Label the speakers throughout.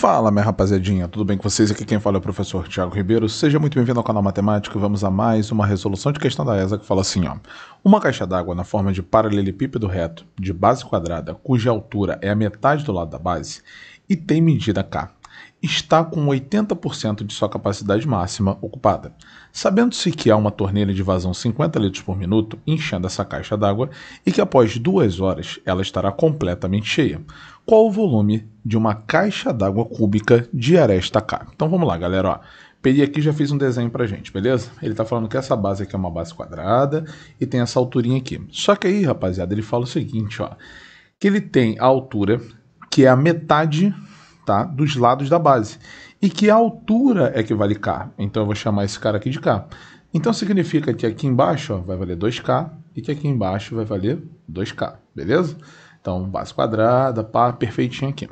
Speaker 1: Fala, minha rapaziadinha, tudo bem com vocês? Aqui quem fala é o professor Tiago Ribeiro. Seja muito bem-vindo ao canal Matemática. Vamos a mais uma resolução de questão da ESA que fala assim, ó. Uma caixa d'água na forma de paralelepípedo reto de base quadrada, cuja altura é a metade do lado da base e tem medida K está com 80% de sua capacidade máxima ocupada. Sabendo-se que há uma torneira de vazão 50 litros por minuto enchendo essa caixa d'água e que após duas horas ela estará completamente cheia. Qual o volume de uma caixa d'água cúbica de aresta K? Então vamos lá, galera. Ó. Peguei aqui já fiz um desenho para gente, beleza? Ele está falando que essa base aqui é uma base quadrada e tem essa alturinha aqui. Só que aí, rapaziada, ele fala o seguinte, ó. Que ele tem a altura que é a metade tá? Dos lados da base. E que a altura é que vale K. Então eu vou chamar esse cara aqui de K. Então significa que aqui embaixo ó, vai valer 2K e que aqui embaixo vai valer 2K, beleza? Então, base quadrada, pá, perfeitinho aqui.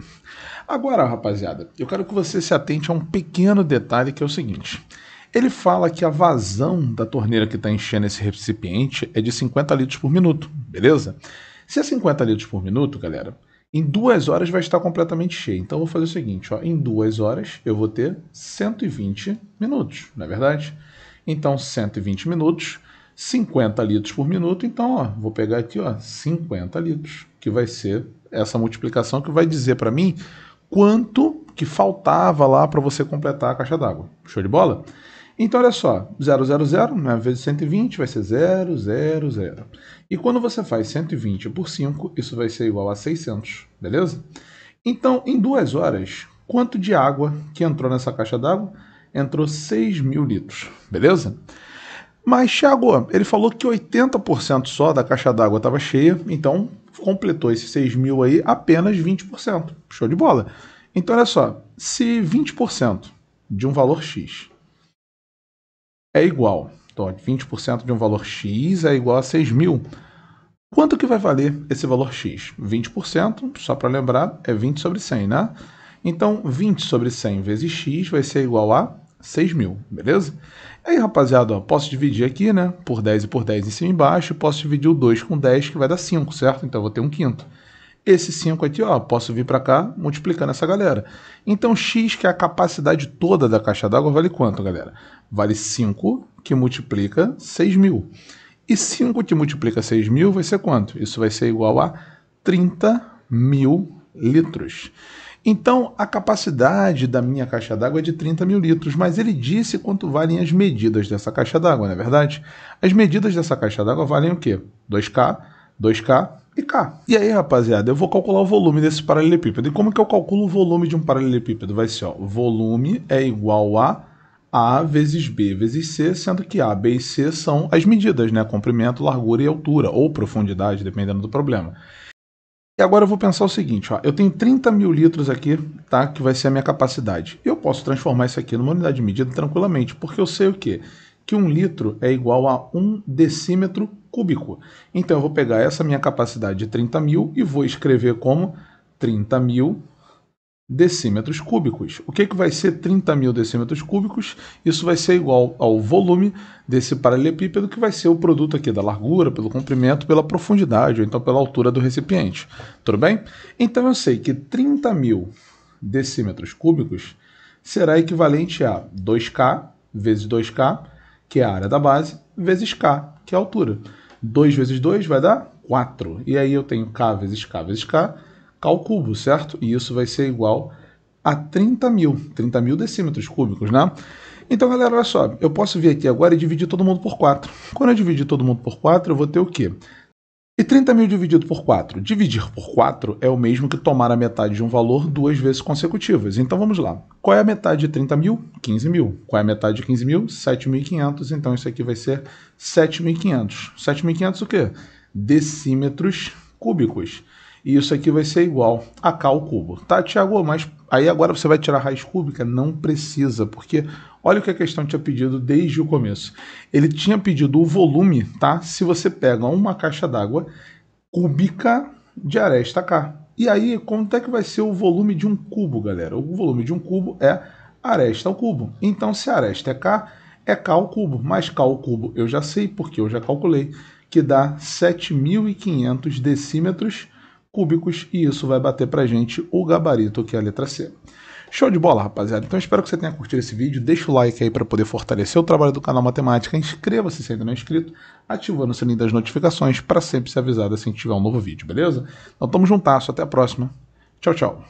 Speaker 1: Agora, rapaziada, eu quero que você se atente a um pequeno detalhe que é o seguinte. Ele fala que a vazão da torneira que está enchendo esse recipiente é de 50 litros por minuto, beleza? Se é 50 litros por minuto, galera, em duas horas vai estar completamente cheio. Então eu vou fazer o seguinte: ó, em duas horas eu vou ter 120 minutos, não é verdade? Então 120 minutos, 50 litros por minuto. Então ó, vou pegar aqui ó, 50 litros, que vai ser essa multiplicação que vai dizer para mim quanto que faltava lá para você completar a caixa d'água. Show de bola? Então, olha só, 000 né, vezes 120 vai ser 0, 0, 0. E quando você faz 120 por 5, isso vai ser igual a 600, beleza? Então, em duas horas, quanto de água que entrou nessa caixa d'água? Entrou 6 mil litros, beleza? Mas, Thiago, ele falou que 80% só da caixa d'água estava cheia, então completou esses 6 mil aí apenas 20%. Show de bola. Então, olha só, se 20% de um valor X é igual. Então, 20% de um valor X é igual a 6 mil. Quanto que vai valer esse valor X? 20%, só para lembrar, é 20 sobre 100, né? Então, 20 sobre 100 vezes X vai ser igual a 6 mil, beleza? Aí, rapaziada, ó, posso dividir aqui, né? Por 10 e por 10 em cima e embaixo. Posso dividir o 2 com 10, que vai dar 5, certo? Então, eu vou ter um quinto. Esse 5 aqui, ó, posso vir para cá multiplicando essa galera. Então x, que é a capacidade toda da caixa d'água, vale quanto, galera? Vale 5, que multiplica 6 mil. E 5 que multiplica 6 mil vai ser quanto? Isso vai ser igual a 30 mil litros. Então, a capacidade da minha caixa d'água é de 30 mil litros, mas ele disse quanto valem as medidas dessa caixa d'água, não é verdade? As medidas dessa caixa d'água valem o quê? 2K, 2K, e E aí, rapaziada, eu vou calcular o volume desse paralelepípedo. E como que eu calculo o volume de um paralelepípedo? Vai ser, ó, volume é igual a A vezes B vezes C, sendo que A, B e C são as medidas, né? Comprimento, largura e altura, ou profundidade, dependendo do problema. E agora eu vou pensar o seguinte, ó, eu tenho 30 mil litros aqui, tá? Que vai ser a minha capacidade. Eu posso transformar isso aqui numa unidade de medida tranquilamente, porque eu sei o quê? que um litro é igual a um decímetro cúbico. Então eu vou pegar essa minha capacidade de 30 mil e vou escrever como 30 mil decímetros cúbicos. O que, que vai ser 30 mil decímetros cúbicos? Isso vai ser igual ao volume desse paralelepípedo, que vai ser o produto aqui da largura, pelo comprimento, pela profundidade, ou então pela altura do recipiente. Tudo bem? Então eu sei que 30 mil decímetros cúbicos será equivalente a 2K vezes 2K que é a área da base, vezes K, que é a altura. 2 vezes 2 vai dar 4. E aí eu tenho K vezes K vezes K, K ao cubo, certo? E isso vai ser igual a 30 mil, 30 mil decímetros cúbicos, né? Então, galera, olha só, eu posso vir aqui agora e dividir todo mundo por 4. Quando eu dividir todo mundo por 4, eu vou ter o quê? E 30 mil dividido por 4? Dividir por 4 é o mesmo que tomar a metade de um valor duas vezes consecutivas. Então vamos lá. Qual é a metade de 30 mil? 15 mil. Qual é a metade de 15 mil? 7.500. Então isso aqui vai ser 7.500. 7.500 o quê? Decímetros cúbicos. E isso aqui vai ser igual a K ao cubo. Tá, Tiago, mas aí agora você vai tirar a raiz cúbica? Não precisa, porque Olha o que a questão tinha pedido desde o começo. Ele tinha pedido o volume, tá? Se você pega uma caixa d'água cúbica de aresta K. E aí, quanto é que vai ser o volume de um cubo, galera? O volume de um cubo é aresta ao cubo. Então, se aresta é K, é K ao cubo. Mas K ao cubo eu já sei, porque eu já calculei, que dá 7.500 decímetros cúbicos. E isso vai bater para gente o gabarito, que é a letra C. Show de bola, rapaziada. Então espero que você tenha curtido esse vídeo. Deixa o like aí para poder fortalecer o trabalho do canal Matemática. Inscreva-se se ainda não é inscrito, ativando o sininho das notificações para sempre ser avisado assim que tiver um novo vídeo, beleza? Então tamo juntasso, até a próxima. Tchau, tchau.